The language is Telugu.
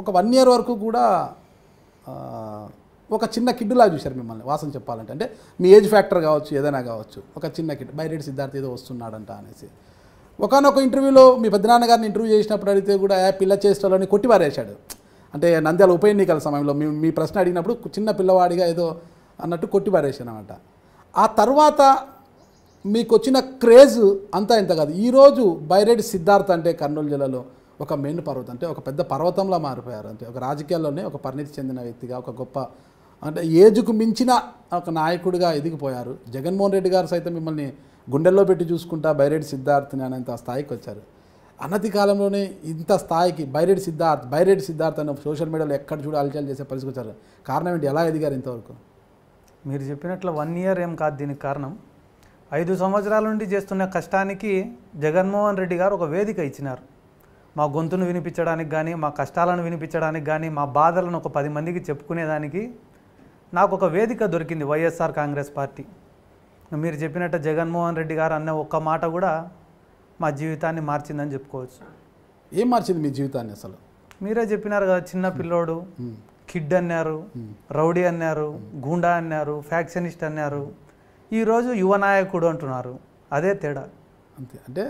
ఒక వన్ ఇయర్ వరకు కూడా ఒక చిన్న కిడ్లా చూశారు మిమ్మల్ని వాసన చెప్పాలంటే అంటే మీ ఏజ్ ఫ్యాక్టర్ కావచ్చు ఏదైనా కావచ్చు ఒక చిన్న కిడ్ బైరేడ్ సిద్ధార్థ ఏదో వస్తున్నాడంట అనేసి ఒకనొక ఇంటర్వ్యూలో మీ పెద్దనాన్నగారిని ఇంటర్వ్యూ చేసినప్పుడు అడిగితే కూడా పిల్ల చేసేటోళ్ళని కొట్టివారేశాడు అంటే నంద్యాల ఉప ఎన్నికల సమయంలో మీ మీ ప్రశ్న అడిగినప్పుడు చిన్న పిల్లవాడిగా ఏదో అన్నట్టు అనమాట ఆ తర్వాత మీకు వచ్చిన క్రేజ్ అంతా ఇంత కాదు ఈరోజు బైరేడ్ సిద్ధార్థ అంటే కర్నూలు జిల్లాలో ఒక మెన్ పర్వతం అంటే ఒక పెద్ద పర్వతంలా మారిపోయారు అంతే ఒక రాజకీయాల్లోనే ఒక పరిణితి చెందిన వ్యక్తిగా ఒక గొప్ప అంటే ఏజ్కు మించిన ఒక నాయకుడిగా ఎదిగిపోయారు జగన్మోహన్ రెడ్డి గారు సైతం మిమ్మల్ని గుండెల్లో పెట్టి చూసుకుంటా బైరెడ్డి సిద్ధార్థని అనేంత స్థాయికి వచ్చారు అనతి కాలంలోనే ఇంత స్థాయికి బైరెడ్డి సిద్ధార్థ్ బైరెడ్డి సిద్ధార్థ్ అని సోషల్ మీడియాలో ఎక్కడ చూడ అలచల్ చేసే పరిస్థితి వచ్చారు కారణం ఏంటి ఎలా ఎదిగారు ఇంతవరకు మీరు చెప్పినట్లు వన్ ఇయర్ ఏం కాదు దీనికి కారణం ఐదు సంవత్సరాల నుండి చేస్తున్న కష్టానికి జగన్మోహన్ రెడ్డి గారు ఒక వేదిక ఇచ్చినారు మా గొంతును వినిపించడానికి కానీ మా కష్టాలను వినిపించడానికి కానీ మా బాధలను ఒక పది మందికి చెప్పుకునేదానికి నాకు ఒక వేదిక దొరికింది వైఎస్ఆర్ కాంగ్రెస్ పార్టీ మీరు చెప్పినట్టు జగన్మోహన్ రెడ్డి గారు అన్న ఒక్క మాట కూడా మా జీవితాన్ని మార్చిందని చెప్పుకోవచ్చు ఏం మార్చింది మీ జీవితాన్ని అసలు మీరే చెప్పినారు కదా చిన్న పిల్లోడు కిడ్ అన్నారు రౌడీ అన్నారు గూండా అన్నారు ఫ్యాక్షనిస్ట్ అన్నారు ఈరోజు యువ నాయకుడు అంటున్నారు అదే తేడా అంతే అంటే